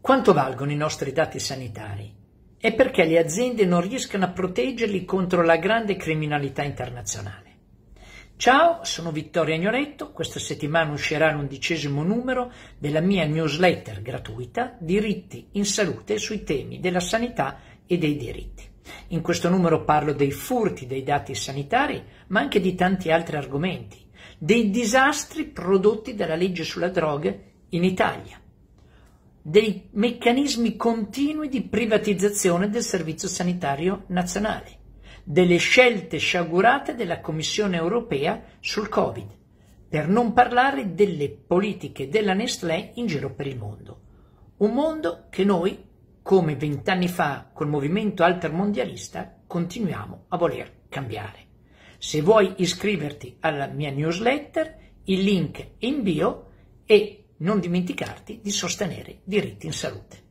Quanto valgono i nostri dati sanitari? E perché le aziende non riescono a proteggerli contro la grande criminalità internazionale? Ciao, sono Vittorio Agnoretto, questa settimana uscirà l'undicesimo numero della mia newsletter gratuita Diritti in salute sui temi della sanità e dei diritti. In questo numero parlo dei furti dei dati sanitari, ma anche di tanti altri argomenti, dei disastri prodotti dalla legge sulla droga in Italia dei meccanismi continui di privatizzazione del Servizio Sanitario Nazionale, delle scelte sciagurate della Commissione europea sul Covid, per non parlare delle politiche della Nestlé in giro per il mondo. Un mondo che noi, come vent'anni fa col movimento altermondialista, continuiamo a voler cambiare. Se vuoi iscriverti alla mia newsletter, il link è in bio e non dimenticarti di sostenere diritti in salute.